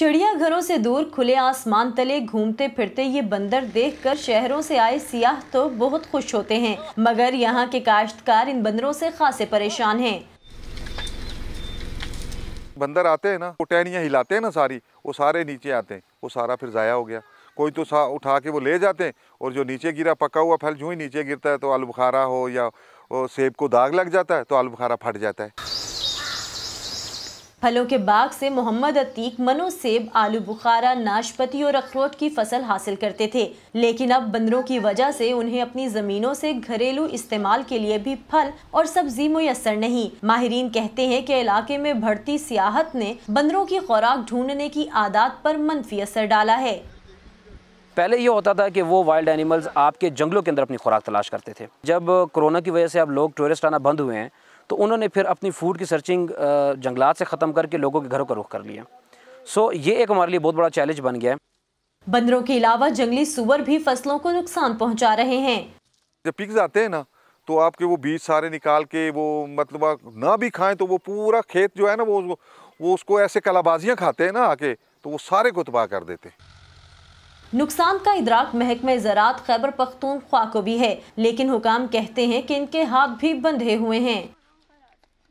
چڑیا گھروں سے دور کھلے آسمان تلے گھومتے پھرتے یہ بندر دیکھ کر شہروں سے آئے سیاح تو بہت خوش ہوتے ہیں مگر یہاں کے کاشتکار ان بندروں سے خاصے پریشان ہیں بندر آتے ہیں نا ہلاتے ہیں نا ساری وہ سارے نیچے آتے ہیں وہ سارا پھر ضائع ہو گیا کوئی تو اٹھا کے وہ لے جاتے ہیں اور جو نیچے گرا پکا ہوا پھل جو ہی نیچے گرتا ہے تو آلو بخارا ہو یا سیب کو داغ لگ جاتا ہے تو آلو بخارا پھٹ جاتا ہے پھلوں کے باغ سے محمد عتیق منو سیب آلو بخارا ناشپتی اور اخروٹ کی فصل حاصل کرتے تھے لیکن اب بندروں کی وجہ سے انہیں اپنی زمینوں سے گھریلو استعمال کے لیے بھی پھل اور سبزی میسر نہیں ماہرین کہتے ہیں کہ علاقے میں بڑھتی سیاحت نے بندروں کی خوراک ڈھونڈنے کی عادات پر منفی اثر ڈالا ہے پہلے یہ ہوتا تھا کہ وہ وائلڈ اینیملز آپ کے جنگلوں کے اندر اپنی خوراک تلاش کرتے تھے جب کرونا کی وجہ سے اب لوگ ٹورسٹ آنا بند ہوئے ہیں تو انہوں نے پھر اپنی فوڈ کی سرچنگ جنگلات سے ختم کر کے لوگوں کے گھروں کا رخ کر لیا سو یہ ایک ہمارے لیے بہت بڑا چیلنج بن گیا ہے بندروں کے علاوہ جنگلی سور بھی فصلوں کو نقصان پہنچا رہے ہیں جب آتے ہیں نا تو آپ کے وہ بیج سارے نکال کے وہ مطلب نہ بھی کھائیں تو وہ پورا کھیت جو ہے نا نا وہ اس کو ایسے کلابازیاں کھاتے ہیں آ کے وہ سارے کو تباہ کر دیتے ہیں نقصان کا ادراک محکمہ زراعت خیبر پختونخوا کو بھی ہے لیکن حکام کہتے ہیں کہ ان کے ہاتھ بھی بندھے ہوئے ہیں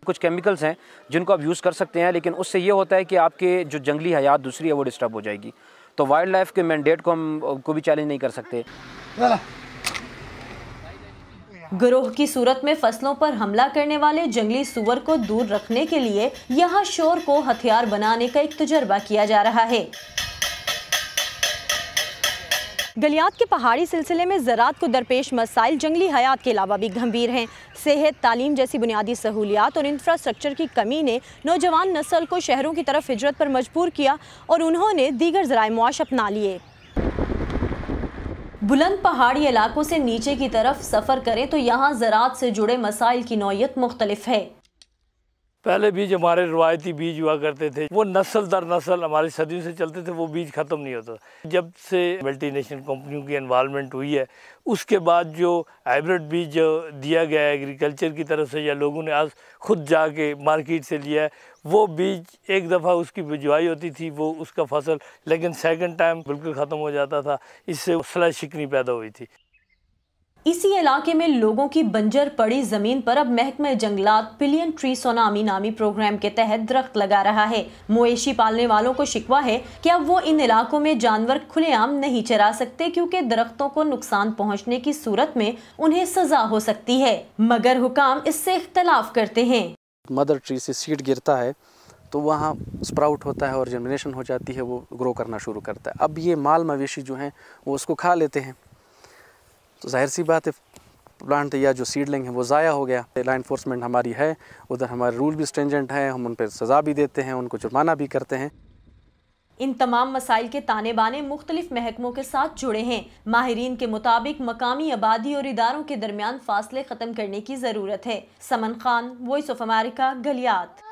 کچھ کیمیکلز ہیں جن کو آپ یوز کر سکتے ہیں لیکن اس سے یہ ہوتا ہے کہ آپ کے جو جنگلی حیات دوسری ہے وہ ہو جائے گی تو وائلڈ لائف کے مینڈیٹ کو ہم کو بھی چیلنج نہیں کر سکتے گروہ کی صورت میں فصلوں پر حملہ کرنے والے جنگلی سور کو دور رکھنے کے لیے یہاں شور کو ہتھیار بنانے کا ایک تجربہ کیا جا رہا ہے گلیات کے پہاڑی سلسلے میں زراعت کو درپیش مسائل جنگلی حیات کے علاوہ بھی گھمبیر ہیں صحت تعلیم جیسی بنیادی سہولیات اور انفراسٹرکچر کی کمی نے نوجوان نسل کو شہروں کی طرف ہجرت پر مجبور کیا اور انہوں نے دیگر ذرائع معاش اپنا لیے بلند پہاڑی علاقوں سے نیچے کی طرف سفر کریں تو یہاں زراعت سے جڑے مسائل کی نوعیت مختلف ہے پہلے بیج ہمارے روایتی بیج ہوا کرتے تھے وہ نسل در نسل ہمارے صدیوں سے چلتے تھے وہ بیج ختم نہیں ہوتا جب سے ملٹی نیشنل کمپنیوں کی انوالمنٹ ہوئی ہے اس کے بعد جو ہائبریڈ بیج جو دیا گیا ہے ایگریکلچر کی طرف سے یا لوگوں نے آج خود جا کے مارکیٹ سے لیا ہے وہ بیج ایک دفعہ اس کی بجوائی ہوتی تھی وہ اس کا فصل لیکن سیکنڈ ٹائم بالکل ختم ہو جاتا تھا اس سے سلائی شکنی پیدا ہوئی تھی اسی علاقے میں لوگوں کی بنجر پڑی زمین پر اب محکمہ جنگلات پلین ٹری سونامی نامی پروگرام کے تحت درخت لگا رہا ہے مویشی پالنے والوں کو شکوا ہے کہ اب وہ ان علاقوں میں جانور کھلے عام نہیں چرا سکتے کیونکہ درختوں کو نقصان پہنچنے کی صورت میں انہیں سزا ہو سکتی ہے مگر حکام اس سے اختلاف کرتے ہیں مدر ٹری سے سیڈ گرتا ہے تو وہاں اسپراؤٹ ہوتا ہے اور جنریشن ہو جاتی ہے وہ گرو کرنا شروع کرتا ہے اب یہ مال مویشی جو ہیں وہ اس کو کھا لیتے ہیں تو ظاہر سی بات ہے پلانٹ یا جو سیڈلنگ ہے وہ ضائع ہو گیا لا انفورسمنٹ ہماری ہے ادھر ہمارے رول بھی اسٹرینجنٹ ہیں ہم ان پہ سزا بھی دیتے ہیں ان کو جرمانہ بھی کرتے ہیں ان تمام مسائل کے تانے بانے مختلف محکموں کے ساتھ جڑے ہیں ماہرین کے مطابق مقامی آبادی اور اداروں کے درمیان فاصلے ختم کرنے کی ضرورت ہے Saman Khan Voice of America گلیات